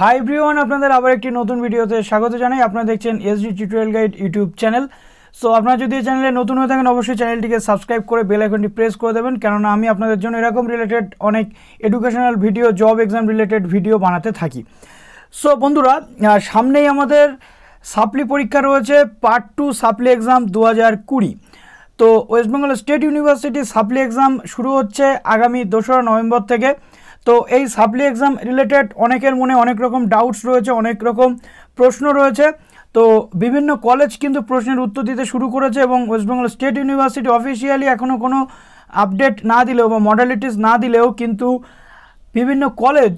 hi everyone আপনাদের আবার একটি নতুন ভিডিওতে স্বাগত জানাই আপনারা দেখছেন S SD tutorial guide YouTube channel so আপনারা যদি এই চ্যানেলে নতুন হয়ে থাকেন অবশ্যই চ্যানেলটিকে সাবস্ক্রাইব করে বেল আইকনটি প্রেস করে দেবেন কেননা আমি আপনাদের জন্য এরকম রিলেটেড অনেক educational video job exam related video বানাতে থাকি সো বন্ধুরা সামনেই আমাদের সাপ্লি পরীক্ষা রয়েছে পার্ট টু সাপ্লি এক্সাম দু হাজার কুড়ি তো West Bengal state university supply exam শুরু হচ্ছে আগামী দোসরা নভেম্বর থেকে তো এই সাবলি এক্সাম রিলেটেড অনেকের মনে অনেক রকম ডাউটস রয়েছে অনেক রকম প্রশ্ন রয়েছে তো বিভিন্ন কলেজ কিন্তু প্রশ্নের উত্তর দিতে শুরু করেছে এবং ওয়েস্টবেঙ্গল স্টেট ইউনিভার্সিটি অফিসিয়ালি এখনও কোনো আপডেট না দিলেও বা মডালিটিস না দিলেও কিন্তু বিভিন্ন কলেজ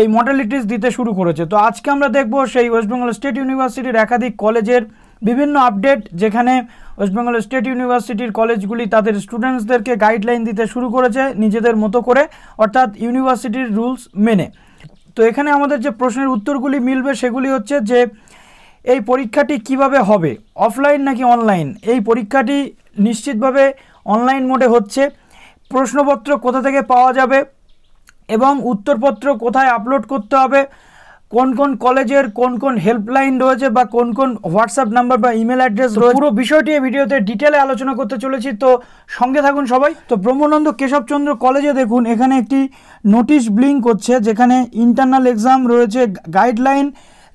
এই মডালিটিস দিতে শুরু করেছে তো আজকে আমরা দেখব সেই ওয়েস্টবেঙ্গল স্টেট ইউনিভার্সিটির একাধিক কলেজের বিভিন্ন আপডেট যেখানে ওয়েস্ট বেঙ্গল স্টেট ইউনিভার্সিটির কলেজগুলি তাদের স্টুডেন্টসদেরকে গাইডলাইন দিতে শুরু করেছে নিজেদের মতো করে অর্থাৎ ইউনিভার্সিটির রুলস মেনে তো এখানে আমাদের যে প্রশ্নের উত্তরগুলি মিলবে সেগুলি হচ্ছে যে এই পরীক্ষাটি কিভাবে হবে অফলাইন নাকি অনলাইন এই পরীক্ষাটি নিশ্চিতভাবে অনলাইন মোডে হচ্ছে প্রশ্নপত্র কোথা থেকে পাওয়া যাবে এবং উত্তরপত্র কোথায় আপলোড করতে হবে কোন কোন কলেজের কোন কোন হেল্পলাইন রয়েছে বা কোন কোন হোয়াটসঅ্যাপ নাম্বার বা ইমেল অ্যাড্রেস রয়েছে পুরো বিষয়টি এই ভিডিওতে ডিটেলে আলোচনা করতে চলেছি তো সঙ্গে থাকুন সবাই তো ব্রহ্মানন্দ কেশবচন্দ্র কলেজে দেখুন এখানে একটি নোটিশ ব্লিঙ্ক করছে যেখানে ইন্টারনাল এক্সাম রয়েছে guideline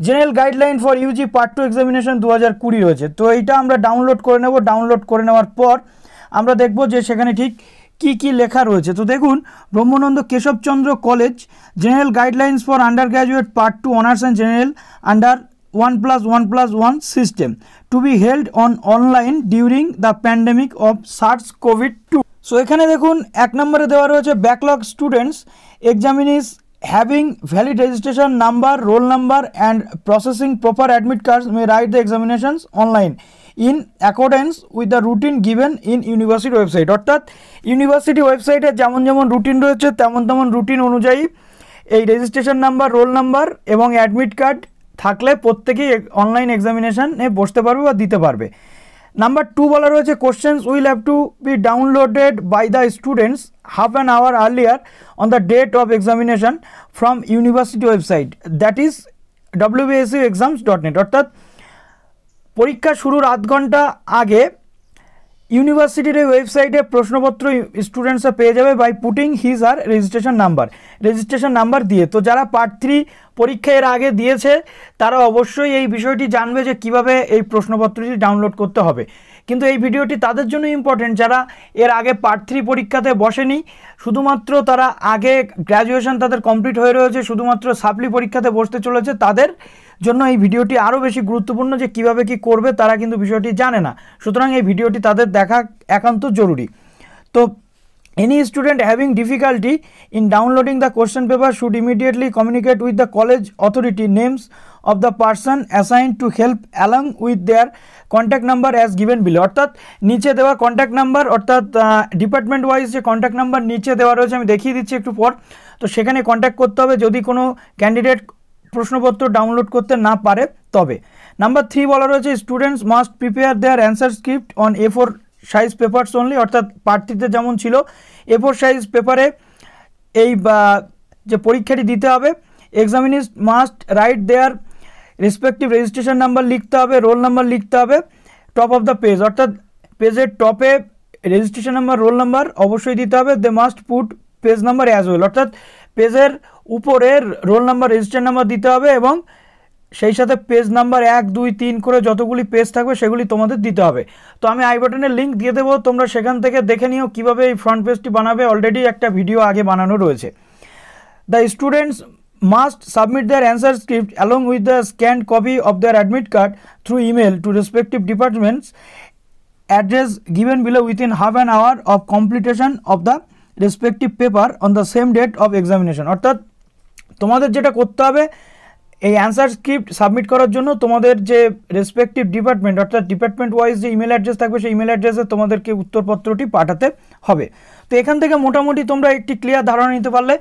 general guideline for UG part two examination দু হাজার কুড়ি রয়েছে তো এইটা আমরা ডাউনলোড করে নেব ডাউনলোড করে নেওয়ার পর আমরা দেখব যে সেখানে ঠিক কি কি লেখা রয়েছে তো দেখুন Brahmananda Keshab Chandra college general guidelines for undergraduate part two honours and general under one plus one plus one system to be held on online during the pandemic of SARS Covid two so এখানে দেখুন এক নম্বরে দেওয়া রয়েছে backlog students examinees having valid registration number roll number and processing proper admit cards may write the examinations online in accordance with the routine given in university website অর্থাৎ university ওয়েবসাইটে যেমন যেমন রুটিন রয়েছে তেমন তেমন রুটিন অনুযায়ী এই registration number roll number এবং অ্যাডমিট কার্ড থাকলে প্রত্যেকেই অনলাইন এক্সামিনেশানে বসতে পারবে বা দিতে পারবে নাম্বার টু বলা রয়েছে questions will have to be downloaded by the students half an hour earlier on the date of examination from university website that is WBSU exams dot net অর্থাৎ পরীক্ষা শুরুর আধ ঘন্টা আগে ইউনিভার্সিটির এই ওয়েবসাইটে প্রশ্নপত্র স্টুডেন্টসরা পেয়ে যাবে by putting his or registration number registration number দিয়ে তো যারা পার্ট থ্রি পরীক্ষা এর আগে দিয়েছে তারা অবশ্যই এই বিষয়টি জানবে যে কিভাবে এই প্রশ্নপত্রটি ডাউনলোড করতে হবে কিন্তু এই ভিডিওটি তাদের জন্য ইম্পর্টেন্ট যারা এর আগে পার্ট থ্রি পরীক্ষাতে বসেনি শুধুমাত্র তারা আগে গ্র্যাজুয়েশন তাদের কমপ্লিট হয়ে রয়েছে শুধুমাত্র সাপ্লি পরীক্ষাতে বসতে চলেছে তাদের জন্য এই ভিডিওটি আরও বেশি গুরুত্বপূর্ণ যে কিভাবে কি করবে তারা কিন্তু বিষয়টি জানে না সুতরাং এই ভিডিওটি তাদের দেখা একান্ত জরুরি তো any student having difficulty in downloading the question paper should immediately communicate with the college authority names of the person assign to help along with their contact number as given below অর্থাৎ নিচে দেওয়া contact number অর্থাৎ department wise যে contact number নিচে দেওয়া রয়েছে আমি দেখিয়ে দিচ্ছি একটু পর তো সেখানে কন্ট্যাক্ট করতে হবে যদি কোনো ক্যান্ডিডেট প্রশ্নপত্র ডাউনলোড করতে না পারে তবে নাম্বার থ্রি বলা রয়েছে students must prepare their answer script on A four size papers only অর্থাৎ প্রার্থীদের যেমন ছিল এ ফোর সাইজ পেপারে এই যে পরীক্ষাটি দিতে হবে examinees must write their respective registration number লিখতে হবে রোল নাম্বার লিখতে হবে টপ অফ দ্য পেজ অর্থাৎ পেজের টপে রেজিস্ট্রেশন নাম্বার রোল নাম্বার অবশ্যই দিতে হবে they must put page number as well অর্থাৎ পেজের উপরের রোল নাম্বার রেজিস্টার নাম্বার দিতে হবে এবং সেই সাথে পেজ নাম্বার এক দুই তিন করে যতগুলি পেজ থাকবে সেগুলি তোমাদের দিতে হবে তো আমি আই বাটনের লিঙ্ক দিয়ে দেবো তোমরা সেখান থেকে দেখে নিও কীভাবে এই ফ্রন্ট পেজটি বানাবে অলরেডি একটা ভিডিও আগে বানানো রয়েছে the students must submit their answer script along with the scanned copy of their admit card through email to respective departments address given below within half an hour of completion of the respective paper on the same date of examination অর্থাৎ তোমাদের যেটা করতে হবে এই answer script submit করার জন্য তোমাদের যে রেসপেক্টিভ ডিপার্টমেন্ট অর্থাৎ ডিপার্টমেন্ট ওয়াইজ যে ইমেল অ্যাড্রেস থাকবে সেই ইমেল অ্যাড্রেসে তোমাদেরকে উত্তরপত্রটি পাঠাতে হবে তো এখান থেকে মোটামুটি তোমরা একটি ক্লিয়ার ধারণা নিতে পারলে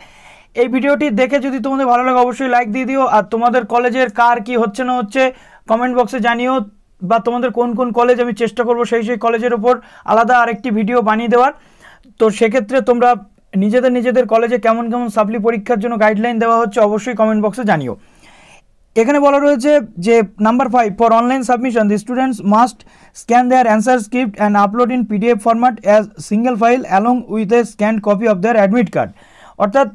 এই ভিডিওটি দেখে যদি তোমাদের ভালো লাগে অবশ্যই লাইক দিয়ে দিও আর তোমাদের কলেজের কার কি হচ্ছে না হচ্ছে কমেন্ট বক্সে জানিও বা তোমাদের কোন কোন কলেজ আমি চেষ্টা করব সেই সেই কলেজের ওপর আলাদা আরেকটি ভিডিও বানিয়ে দেওয়ার তো সেক্ষেত্রে তোমরা নিজেদের নিজেদের কলেজে কেমন কেমন সাপ্লি পরীক্ষার জন্য গাইডলাইন দেওয়া হচ্ছে অবশ্যই কমেন্ট বক্সে জানিও এখানে বলা রয়েছে যে number five for online submission the students must scan their answer script and upload in PDF format as single file along with a scan copy of their admit card অর্থাৎ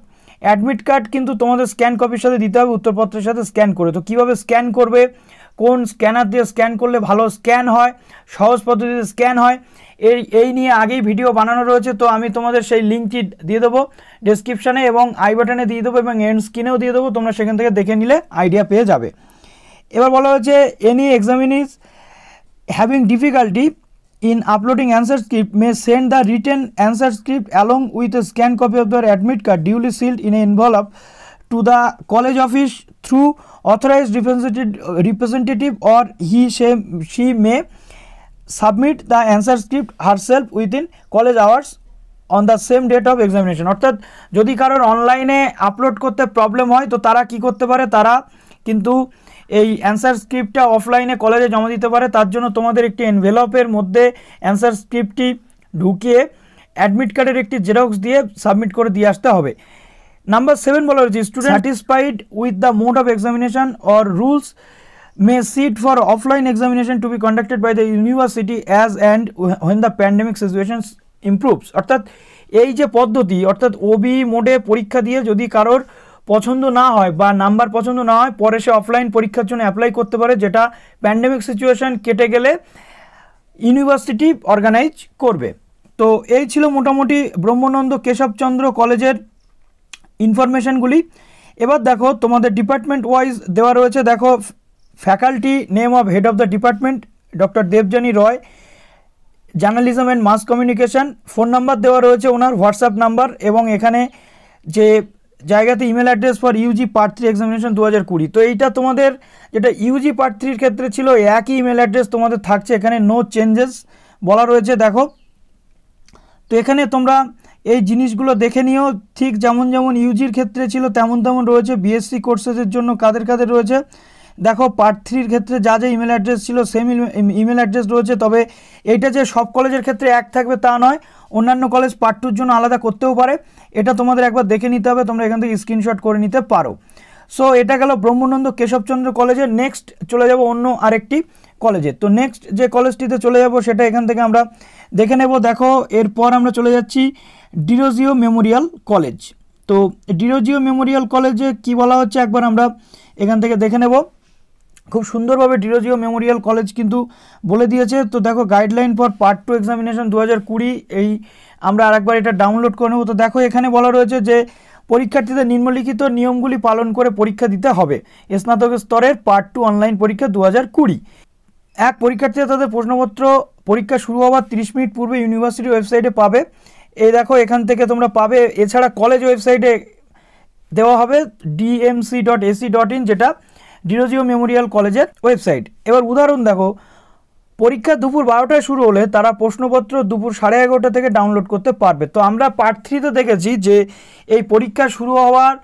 অ্যাডমিট কার্ড কিন্তু তোমাদের scan কপির সাথে দিতে হবে উত্তরপত্রের সাথে scan করে তো কীভাবে স্ক্যান করবে কোন স্ক্যানার দিয়ে স্ক্যান করলে ভালো স্ক্যান হয় সহজ পদ্ধতিতে স্ক্যান হয় এই এই নিয়ে আগেই ভিডিও বানানো রয়েছে তো আমি তোমাদের সেই লিঙ্কটি দিয়ে দেবো ডিসক্রিপশানে এবং আই বাটনে দিয়ে দেবো এবং এন্ড স্ক্রিনেও দিয়ে দেবো তোমরা সেখান থেকে দেখে নিলে আইডিয়া পেয়ে যাবে এবার বলা হয়েছে any examinee is having difficulty in uploading answer script may send the written answer script along with a scan copy of the admit card duly sealed in a envelope to the college office through authorized representative or he she may submit the answer script herself within college hours on the same date of examination অর্থাৎ যদি কারোর অনলাইনে upload করতে problem হয় তো তারা কি করতে পারে তারা কিন্তু এই অ্যান্সার স্ক্রিপ্টটা অফলাইনে কলেজে জমা দিতে পারে তার জন্য তোমাদের একটি এনভেলপের মধ্যে অ্যান্সার স্ক্রিপ্টটি ঢুকিয়ে অ্যাডমিট কার্ডের একটি জেরক্স দিয়ে সাবমিট করে দিয়ে আসতে হবে নাম্বার সেভেন বলা হয়েছে student satisfied with the mode of examination or rules may sit for offline examination to be conducted by the university as and when the pandemic situation improves অর্থাৎ এই যে পদ্ধতি অর্থাৎ ওবি মোডে পরীক্ষা দিয়ে যদি কারোর পছন্দ না হয় বা নাম্বার পছন্দ না হয় পরে সে অফলাইন পরীক্ষার জন্য অ্যাপ্লাই করতে পারে যেটা প্যান্ডেমিক সিচুয়েশান কেটে গেলে ইউনিভার্সিটি অর্গানাইজ করবে তো এই ছিল মোটামুটি ব্রহ্মানন্দ কেশবচন্দ্র কলেজের ইনফরমেশানগুলি এবার দেখো তোমাদের ডিপার্টমেন্ট ওয়াইজ দেওয়া রয়েছে দেখো faculty name of head of the department doctor Debjani Roy journalism and mass communication phone number দেওয়া রয়েছে ওনার হোয়াটসঅ্যাপ নাম্বার এবং এখানে যে জায়গাতে email address for UG part three examination দু হাজার কুড়ি তো এইটা তোমাদের যেটা ইউজি পার্ট থ্রির ক্ষেত্রে ছিল একই ইমেল অ্যাড্রেস তোমাদের থাকছে এখানে নো চেঞ্জেস বলা রয়েছে দেখো তো এখানে তোমরা এই জিনিসগুলো দেখে নিও ঠিক যেমন যেমন ইউজির ক্ষেত্রে ছিল তেমন তেমন রয়েছে বিএসসি কোর্সেসের জন্য কাদের কাদের রয়েছে দেখো পার্ট থ্রির ক্ষেত্রে যা যা ইমেল অ্যাড্রেস ছিল সেম ইমেল অ্যাড্রেস রয়েছে তবে এটা যে সব কলেজের ক্ষেত্রে এক থাকবে তা নয় অন্যান্য কলেজ পার্ট টুর জন্য আলাদা করতেও পারে এটা তোমাদের একবার দেখে নিতে হবে তোমরা এখান থেকে স্ক্রিনশট করে নিতে পারো সো এটা গেল ব্রহ্মানন্দ কেশবচন্দ্র কলেজে নেক্সট চলে যাব অন্য আরেকটি কলেজে তো নেক্সট যে কলেজটিতে চলে যাব সেটা এখান থেকে আমরা দেখে নেব দেখো এরপর আমরা চলে যাচ্ছি ডিরোজিও মেমোরিয়াল কলেজ তো ডিরোজিও মেমোরিয়াল কলেজে কি বলা হচ্ছে একবার আমরা এখান থেকে দেখে নেব খুব সুন্দরভাবে ডিরোজিও মেমোরিয়াল কলেজ কিন্তু বলে দিয়েছে তো দেখো guideline for part two examination দু এই আমরা আরেকবার এটা ডাউনলোড করে নেব তো দেখো এখানে বলা রয়েছে যে পরীক্ষার্থীদের নিম্নলিখিত নিয়মগুলি পালন করে পরীক্ষা দিতে হবে স্নাতক স্তরের পার্ট টু অনলাইন পরীক্ষা দু এক পরীক্ষার্থীরা তাদের প্রশ্নপত্র পরীক্ষা শুরু হওয়ার তিরিশ মিনিট পূর্বে ইউনিভার্সিটি ওয়েবসাইটে পাবে এই দেখো এখান থেকে তোমরা পাবে এছাড়া কলেজ ওয়েবসাইটে দেওয়া হবে DMC dot AC dot in যেটা ডিরোজিও মেমোরিয়াল কলেজের ওয়েবসাইট এবার উদাহরণ দেখো পরীক্ষা দুপুর বারোটায় শুরু হলে তারা প্রশ্নপত্র দুপুর সাড়ে এগারোটা থেকে ডাউনলোড করতে পারবে তো আমরা পার্ট থ্রিতে দেখেছি যে এই পরীক্ষা শুরু হওয়ার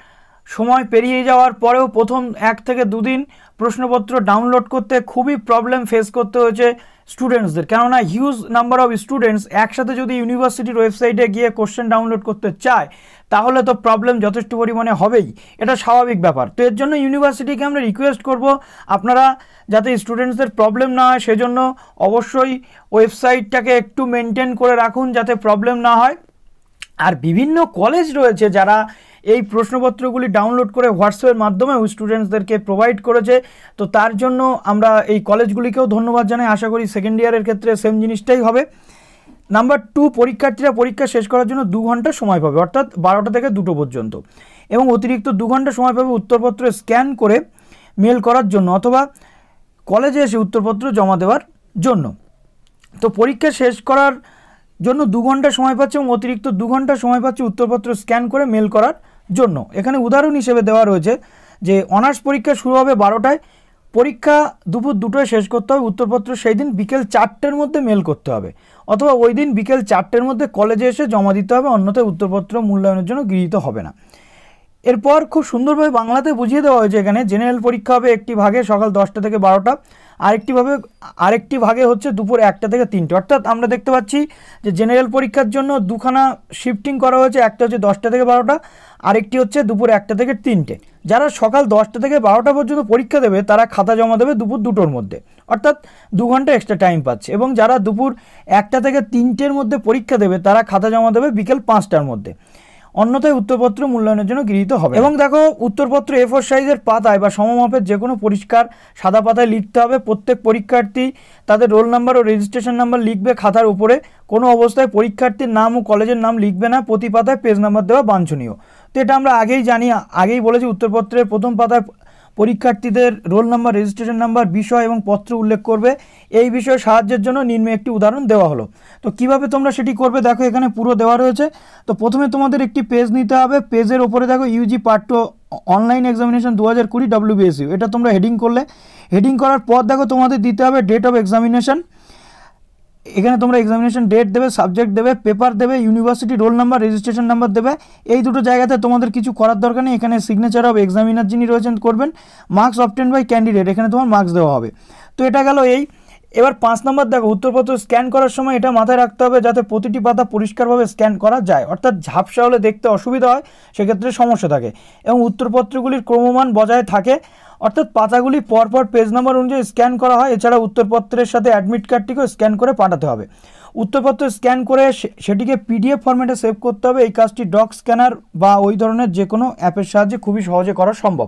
সময় পেরিয়ে যাওয়ার পরেও প্রথম এক থেকে দুদিন প্রশ্নপত্র ডাউনলোড করতে খুবই প্রবলেম ফেস করতে হয়েছে স্টুডেন্টসদের কেননা হিউজ নাম্বার অফ স্টুডেন্টস একসাথে যদি ইউনিভার্সিটির ওয়েবসাইটে গিয়ে কোশ্চেন ডাউনলোড করতে চায় তাহলে তো প্রবলেম যথেষ্ট পরিমাণে হবেই এটা স্বাভাবিক ব্যাপার তো এর জন্য ইউনিভার্সিটিকে আমরা রিকোয়েস্ট করব আপনারা যাতে স্টুডেন্টসদের প্রবলেম না হয় সেজন্য অবশ্যই ওয়েবসাইটটাকে একটু মেনটেন করে রাখুন যাতে প্রবলেম না হয় আর বিভিন্ন কলেজ রয়েছে যারা এই প্রশ্নপত্রগুলি ডাউনলোড করে হোয়াটসঅ্যাপের মাধ্যমেও স্টুডেন্টসদেরকে প্রোভাইড করেছে তো তার জন্য আমরা এই কলেজগুলিকেও ধন্যবাদ জানাই আশা করি সেকেন্ড ইয়ারের ক্ষেত্রে সেম জিনিসটাই হবে নাম্বার টু পরীক্ষার্থীরা পরীক্ষা শেষ করার জন্য দু ঘন্টা সময় পাবে অর্থাৎ বারোটা থেকে দুটো পর্যন্ত এবং অতিরিক্ত দু ঘন্টা সময় পাবে উত্তরপত্র স্ক্যান করে মেল করার জন্য অথবা কলেজে এসে উত্তরপত্র জমা দেওয়ার জন্য তো পরীক্ষা শেষ করার জন্য দু ঘন্টা সময় পাচ্ছে এবং অতিরিক্ত দু ঘন্টা সময় পাচ্ছে উত্তরপত্র স্ক্যান করে মেল করার জন্য এখানে উদাহরণ হিসেবে দেওয়া রয়েছে যে অনার্স পরীক্ষা শুরু হবে বারোটায় পরীক্ষা দুপুর দুটোয় শেষ করতে হবে উত্তরপত্র সেই দিন বিকেল চারটের মধ্যে মেল করতে হবে অথবা ওই দিন বিকেল চারটের মধ্যে কলেজে এসে জমা দিতে হবে অন্যথায় উত্তরপত্র মূল্যায়নের জন্য গৃহীত হবে না এরপর খুব সুন্দরভাবে বাংলাতে বুঝিয়ে দেওয়া হয়েছে এখানে জেনারেল পরীক্ষা হবে একটি ভাগে সকাল দশটা থেকে বারোটা আরেকটিভাবে আরেকটি ভাগে হচ্ছে দুপুর একটা থেকে তিনটে অর্থাৎ আমরা দেখতে পাচ্ছি যে জেনারেল পরীক্ষার জন্য দুখানা শিফটিং করা হয়েছে একটা হচ্ছে দশটা থেকে বারোটা আরেকটি হচ্ছে দুপুর একটা থেকে তিনটে যারা সকাল দশটা থেকে বারোটা পর্যন্ত পরীক্ষা দেবে তারা খাতা জমা দেবে দুপুর দুটোর মধ্যে অর্থাৎ দু ঘন্টা এক্সট্রা টাইম পাচ্ছে এবং যারা দুপুর একটা থেকে তিনটের মধ্যে পরীক্ষা দেবে তারা খাতা জমা দেবে বিকেল পাঁচটার মধ্যে অন্যথায় উত্তরপত্র মূল্যায়নের জন্য গৃহীত হবে এবং দেখো উত্তরপত্র এ ফোর সাইজের পাতায় বা সমমাপের যে কোনো পরিষ্কার সাদা পাতায় লিখতে হবে প্রত্যেক পরীক্ষার্থী তাদের রোল নাম্বার ও রেজিস্ট্রেশন নাম্বার লিখবে খাতার উপরে কোনো অবস্থায় পরীক্ষার্থীর নাম ও কলেজের নাম লিখবে না প্রতি পাতায় পেজ নাম্বার দেওয়া বাঞ্ছনীয় তো এটা আমরা আগেই জানি আগেই বলেছি উত্তরপত্রের প্রথম পাতায় পরীক্ষার্থীদের রোল নাম্বার রেজিস্ট্রেশন নাম্বার বিষয় এবং পত্র উল্লেখ করবে এই বিষয়ে সাহায্যের জন্য নিম্নে একটি উদাহরণ দেওয়া হলো তো কিভাবে তোমরা সেটি করবে দেখো এখানে পুরো দেওয়া রয়েছে তো প্রথমে তোমাদের একটি পেজ নিতে হবে পেজের ওপরে দেখো UG part two online examination দু হাজার কুড়ি ডাব্লিউবিএসইউ এটা তোমরা হেডিং করলে হেডিং করার পর দেখো তোমাদের দিতে হবে ডেট অফ এক্সামিনেশন এখানে তোমরা এক্সামিনেশন ডেট দেবে সাবজেক্ট দেবে পেপার দেবে university roll number registration number দেবে এই দুটো জায়গাতে তোমাদের কিছু করার দরকার নেই এখানে সিগনেচার অফ এক্সামিনার যিনি রয়েছেন করবেন মার্কস অপটেন বাই ক্যান্ডিডেট এখানে তোমার মার্কস দেওয়া হবে তো এটা গেল এই এবার পাঁচ নম্বর দেখো উত্তরপত্র স্ক্যান করার সময় এটা মাথায় রাখতে হবে যাতে প্রতিটি পাতা পরিষ্কারভাবে স্ক্যান করা যায় অর্থাৎ ঝাপসা হলে দেখতে অসুবিধা হয় সেক্ষেত্রে সমস্যা থাকে এবং উত্তরপত্রগুলির ক্রমমান বজায় থাকে অর্থাৎ পাতাগুলি পরপর পেজ নাম্বার অনুযায়ী স্ক্যান করা হয় এছাড়া উত্তরপত্রের সাথে অ্যাডমিট কার্ডটিকেও স্ক্যান করে পাঠাতে হবে উত্তরপত্র স্ক্যান করে সেটিকে পিডিএফ ফরম্যাটে সেভ করতে হবে এই কাজটি ডক স্ক্যানার বা ওই ধরনের যে কোনো অ্যাপের সাহায্যে খুবই সহজে করা সম্ভব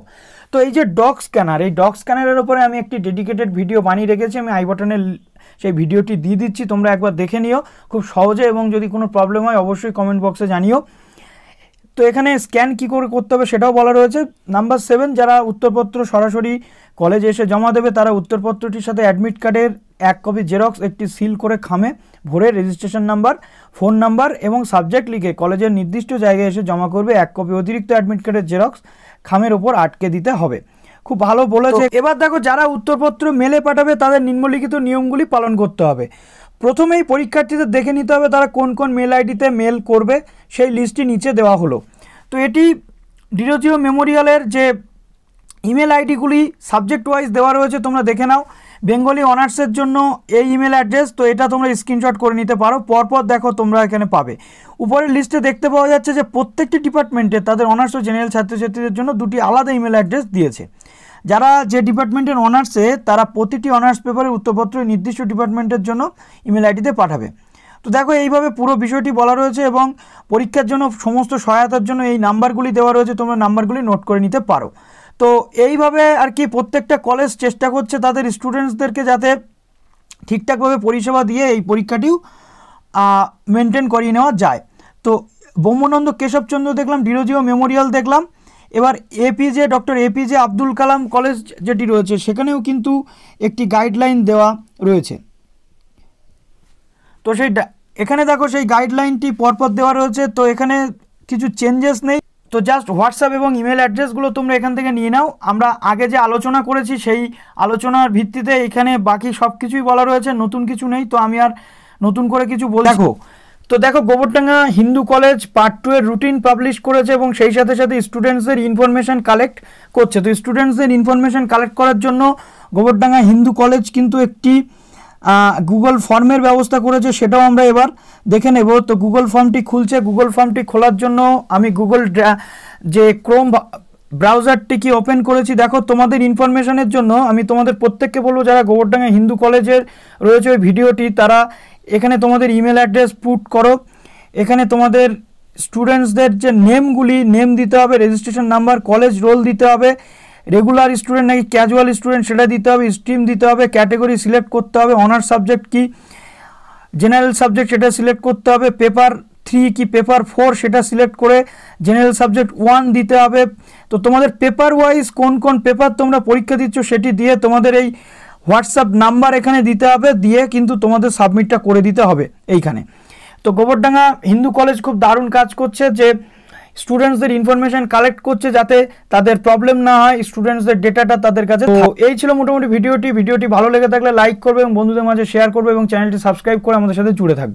তো এই যে ডক স্ক্যানার এই ডক স্ক্যানারের ওপরে আমি একটি ডেডিকেটেড ভিডিও বানিয়ে রেখেছি আমি আই বটনের সেই ভিডিওটি দিয়ে দিচ্ছি তোমরা একবার দেখে নিও খুব সহজে এবং যদি কোনো প্রবলেম হয় অবশ্যই কমেন্ট বক্সে জানিও তো এখানে স্ক্যান কি করে করতে হবে সেটাও বলা রয়েছে নাম্বার সেভেন যারা উত্তরপত্র সরাসরি কলেজে এসে জমা দেবে তারা উত্তরপত্রটির সাথে অ্যাডমিট কার্ডের এক কপি জেরক্স একটি সিল করে খামে ভরে রেজিস্ট্রেশন নাম্বার ফোন নাম্বার এবং সাবজেক্ট লিখে কলেজের নির্দিষ্ট জায়গায় এসে জমা করবে এক কপি অতিরিক্ত অ্যাডমিট কার্ডের জেরক্স খামের ওপর আটকে দিতে হবে খুব ভালো বলেছে এবার দেখো যারা উত্তরপত্র মেলে পাঠাবে তাদের নিম্নলিখিত নিয়মগুলি পালন করতে হবে প্রথমেই পরীক্ষার্থীদের দেখে নিতে হবে তারা কোন কোন মেল আইডিতে মেল করবে সেই লিস্টটি নিচে দেওয়া হলো তো এটি ডিরোজিও মেমোরিয়ালের যে ইমেল আইডিগুলি সাবজেক্ট ওয়াইজ দেওয়া রয়েছে তোমরা দেখে নাও বেঙ্গলি অনার্সের জন্য এই ইমেল অ্যাড্রেস তো এটা তোমরা স্ক্রিনশট করে নিতে পারো পরপর দেখো তোমরা এখানে পাবে উপরের লিস্টে দেখতে পাওয়া যাচ্ছে যে প্রত্যেকটি ডিপার্টমেন্টে তাদের অনার্স ও জেনারেল ছাত্রছাত্রীদের জন্য দুটি আলাদা ইমেল অ্যাড্রেস দিয়েছে যারা যে ডিপার্টমেন্টের অনার্সে তারা প্রতিটি অনার্স পেপারের উত্তরপত্র নির্দিষ্ট ডিপার্টমেন্টের জন্য ইমেল আইডিতে পাঠাবে তো দেখো এইভাবে পুরো বিষয়টি বলা রয়েছে এবং পরীক্ষার জন্য সমস্ত সহায়তার জন্য এই নাম্বারগুলি দেওয়া রয়েছে তোমরা নাম্বারগুলি নোট করে নিতে পারো তো এইভাবে আর কি প্রত্যেকটা কলেজ চেষ্টা করছে তাদের স্টুডেন্টসদেরকে যাতে ঠিকঠাকভাবে পরিষেবা দিয়ে এই পরীক্ষাটিও মেনটেন করিয়ে নেওয়া যায় তো ব্রহ্মানন্দ কেশবচন্দ্র দেখলাম ডিরোজিও মেমোরিয়াল দেখলাম এবার APJ doctor APJ Abdul Kalam college যেটি রয়েছে সেখানেও কিন্তু একটি গাইডলাইন দেওয়া রয়েছে তো সেই এখানে দেখো সেই গাইডলাইনটি পরপর দেওয়া রয়েছে তো এখানে কিছু চেঞ্জেস নেই তো জাস্ট হোয়াটসঅ্যাপ এবং ইমেল অ্যাড্রেসগুলো তোমরা এখান থেকে নিয়ে নাও আমরা আগে যে আলোচনা করেছি সেই আলোচনার ভিত্তিতে এখানে বাকি সব কিছুই বলা রয়েছে নতুন কিছু নেই তো আমি আর নতুন করে কিছু বলে দেখো তো দেখো Gobardanga Hindu college part two এর রুটিন পাবলিশ করেছে এবং সেই সাথে সাথে স্টুডেন্টসদের ইনফরমেশন কালেক্ট করছে তো স্টুডেন্টসদের ইনফরমেশন কালেক্ট করার জন্য গোবরডাঙ্গা হিন্দু কলেজ কিন্তু একটি গুগল ফর্মের ব্যবস্থা করেছে সেটাও আমরা এবার দেখে নেব তো গুগল ফর্মটি খুলছে গুগল ফর্মটি খোলার জন্য আমি গুগল যে ক্রোম ব্রাউজারটি কি ওপেন করেছি দেখো তোমাদের ইনফরমেশনের জন্য আমি তোমাদের প্রত্যেককে বলবো যারা গোবরডাঙ্গা হিন্দু কলেজের রয়েছে ওই ভিডিওটি তারা এখানে তোমাদের ইমেল অ্যাড্রেস পুট করো এখানে তোমাদের স্টুডেন্টসদের যে নেমগুলি নেম দিতে হবে রেজিস্ট্রেশন নাম্বার কলেজ রোল দিতে হবে রেগুলার স্টুডেন্ট নাকি ক্যাজুয়াল স্টুডেন্ট সেটা দিতে হবে স্ট্রিম দিতে হবে ক্যাটেগরি সিলেক্ট করতে হবে অনার্স সাবজেক্ট কি জেনারেল সাবজেক্ট সেটা সিলেক্ট করতে হবে পেপার থ্রি কি পেপার ফোর সেটা সিলেক্ট করে জেনারেল সাবজেক্ট ওয়ান দিতে হবে তো তোমাদের পেপার ওয়াইজ কোন কোন পেপার তোমরা পরীক্ষা দিচ্ছ সেটি দিয়ে তোমাদের এই হোয়াটসঅ্যাপ নাম্বার এখানে দিতে হবে দিয়ে কিন্তু তোমাদের সাবমিটটা করে দিতে হবে এইখানে তো গোবরডাঙ্গা হিন্দু কলেজ খুব দারুণ কাজ করছে যে স্টুডেন্টসদের ইনফরমেশান কালেক্ট করছে যাতে তাদের প্রবলেম না হয় স্টুডেন্টসদের ডেটাটা তাদের কাছে তো এই ছিল মোটামুটি ভিডিওটি ভিডিওটি ভালো লেগে থাকলে লাইক করবে এবং বন্ধুদের মাঝে শেয়ার করবে এবং চ্যানেলটি সাবস্ক্রাইব করে আমাদের সাথে জুড়ে থাকবে